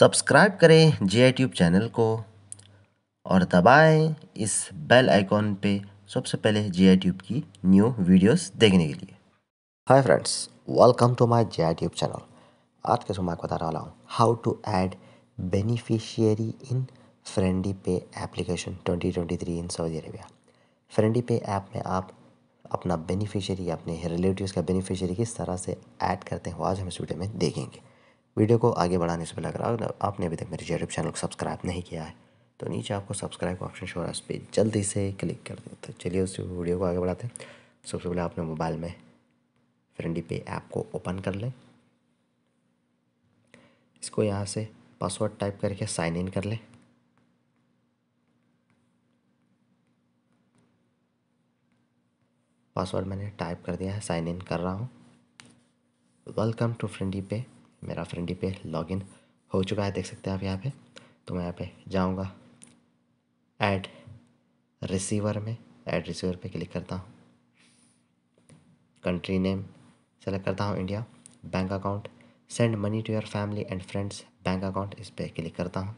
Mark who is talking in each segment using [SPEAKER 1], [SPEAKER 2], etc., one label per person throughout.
[SPEAKER 1] subscribe करें जे I tube channel को और दबाएं इस बेल आइकॉन पे सबसे पहले जे आई ट्यूब की न्यू वीडियोस देखने के लिए hi friends welcome to my J I tube channel आज के समय मैं आपको बताने वाला हूँ how to add beneficiary in Friendi pay application 2023 in Saudi Arabia Friendi pay app में आप अपना बेनिफिशियरी अपने रिलेटिव का बेनिफिशियरी किस तरह से ऐड करते हैं वो आज हम इस वीडियो में देखेंगे वीडियो को आगे बढ़ाने से पहले अगर आपने अभी तक मेरे यूट्यूब चैनल को सब्सक्राइब नहीं किया है तो नीचे आपको सब्सक्राइब का ऑप्शन शोर उस पर जल्दी से क्लिक कर दें तो चलिए उस वीडियो को आगे बढ़ाते हैं सबसे पहले आपने मोबाइल में फ्रेंडी पे ऐप को ओपन कर लें इसको यहाँ से पासवर्ड टाइप करके साइन इन कर लें पासवर्ड मैंने टाइप कर दिया है साइन इन कर रहा हूँ वेलकम टू फ्रेंडी पे मेरा फ्रेंडी पे लॉगिन हो चुका है देख सकते हैं आप यहाँ पे तो मैं यहाँ पे जाऊँगा ऐड रिसीवर में ऐड रिसीवर पे क्लिक करता हूँ कंट्री नेम सेलेक्ट करता हूँ India bank account send money to your family and friends bank account इस पर क्लिक करता हूँ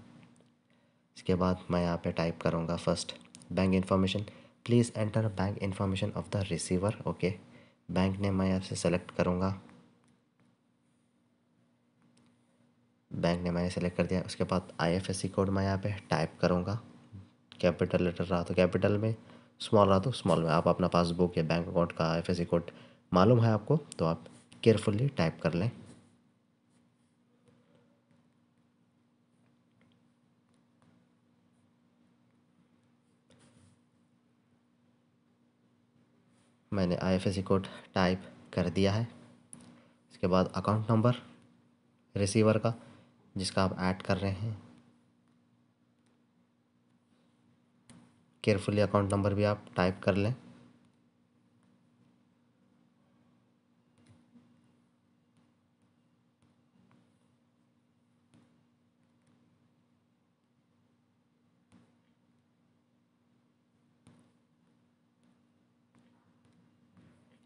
[SPEAKER 1] इसके बाद मैं यहाँ पे टाइप करूँगा first bank information please enter bank information of the receiver okay bank name मैं यहाँ से सेलेक्ट करूँगा बैंक ने मैंने सेलेक्ट कर दिया उसके बाद आईएफएससी कोड मैं यहाँ पे टाइप करूँगा कैपिटल लेटर रहा तो कैपिटल में स्मॉल रहा तो स्मॉल में आप अपना पासबुक या बैंक अकाउंट का आई कोड मालूम है आपको तो आप केयरफुली टाइप कर लें मैंने आई कोड टाइप कर दिया है इसके बाद अकाउंट नंबर रिसीवर का जिसका आप ऐड कर रहे हैं केयरफुली अकाउंट नंबर भी आप टाइप कर लें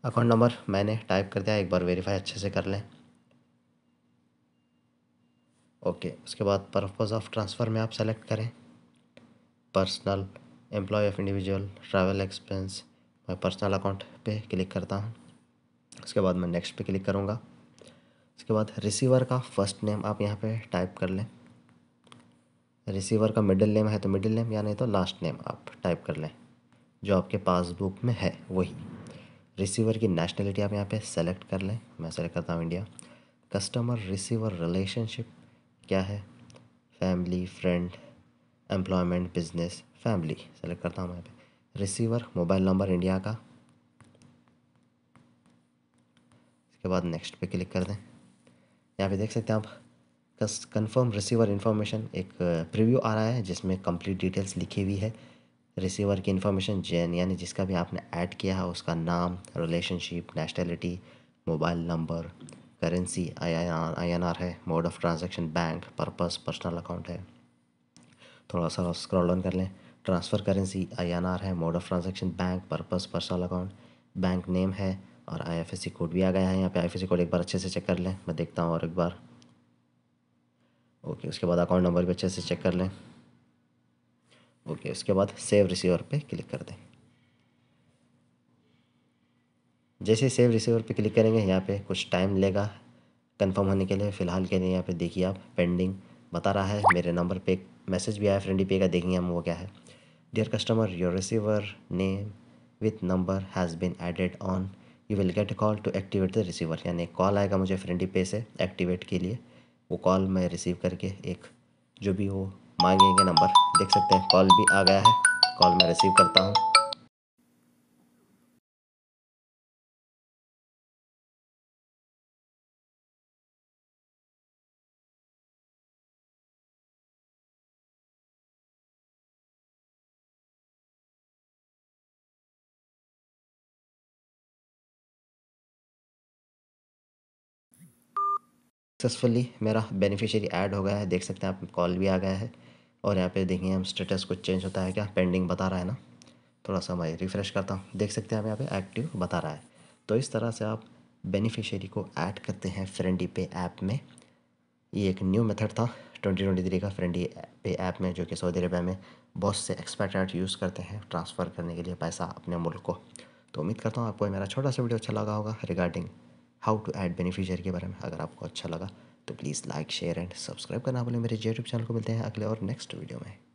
[SPEAKER 1] अकाउंट नंबर मैंने टाइप कर दिया एक बार वेरीफाई अच्छे से कर लें ओके उसके बाद पर्पज़ ऑफ ट्रांसफ़र में आप सेलेक्ट करें personal employ of individual travel expense मैं पर्सनल अकाउंट पे क्लिक करता हूँ उसके बाद मैं नेक्स्ट पे क्लिक करूँगा उसके बाद रिसीवर का फर्स्ट नेम आप यहाँ पे टाइप कर लें रिसीवर का मिडिल नेम है तो मिडिल नेम या नहीं तो लास्ट नेम आप टाइप कर लें जो आपके पासबुक में है वही रिसीवर की नेशनैलिटी आप यहाँ पे सेलेक्ट कर लें मैं सेलेक्ट करता हूँ इंडिया कस्टमर रिसीवर रिलेशनशिप क्या है family friend employment business family select करता हूँ मैं पे रिसीवर मोबाइल नंबर इंडिया का इसके बाद नेक्स्ट पे क्लिक कर दें यहाँ पे देख सकते हैं आप कस कन्फर्म रिसीवर इन्फॉर्मेशन एक प्रीव्यू आ रहा है जिसमें कंप्लीट डिटेल्स लिखी हुई है रिसीवर की इन्फॉर्मेशन जैन यानी जिसका भी आपने ऐड किया है उसका नाम relationship nationality mobile number currency I N R है mode of transaction bank purpose personal account है थोड़ा सा स्क्रॉल डाउन कर लें transfer currency I N R है mode of transaction bank purpose personal account bank name है और I F S C code भी आ गया है यहाँ पे I F S C code एक बार अच्छे से चेक कर लें मैं देखता हूँ और एक बार ओके उसके बाद अकाउंट नंबर भी अच्छे से चेक कर लें ओके उसके बाद सेव रिसीवर पे क्लिक कर दें जैसे सेव रिसीवर पे क्लिक करेंगे यहाँ पे कुछ टाइम लेगा कंफर्म होने के लिए फ़िलहाल के लिए यहाँ पे देखिए आप पेंडिंग बता रहा है मेरे नंबर पे मैसेज भी आया फ्रेंडी पे का देखेंगे हम वो क्या है dear customer your receiver name with number has been added on you will get call to activate the receiver यानी कॉल आएगा मुझे फ्रेंडी पे से एक्टिवेट के लिए वो कॉल मैं रिसीव करके एक जो भी वो मांगेंगे नंबर देख सकते हैं कॉल भी आ गया है कॉल मैं रिसीव करता हूँ सक्सेसफुली मेरा बेनिफिशियरी ऐड हो गया है देख सकते हैं आप कॉल भी आ गया है और यहाँ पे देखिए हम स्टेटस कुछ चेंज होता है क्या पेंडिंग बता रहा है ना थोड़ा सा मैं रिफ़्रेश करता हूँ देख सकते हैं आप यहाँ पे एक्टिव बता रहा है तो इस तरह से आप बेनिफिशियरी को ऐड करते हैं फ्रेंडी पे ऐप में ये एक न्यू मेथड था ट्वेंटी ट्वेंटी थ्री का फ्रेंडी पे ऐप में जो कि सऊदी अरबिया में बहुत से एक्सपर्ट यूज़ करते हैं ट्रांसफ़र करने के लिए पैसा अपने मुल्क को तो उम्मीद करता हूँ आपको मेरा छोटा सा वीडियो अच्छा लगा होगा regarding how to add beneficiary के बारे में अगर आपको अच्छा लगा तो please like share and subscribe करना बोले मेरे यूट्यूब चैनल को मिलते हैं अगले और नेक्स्ट वीडियो में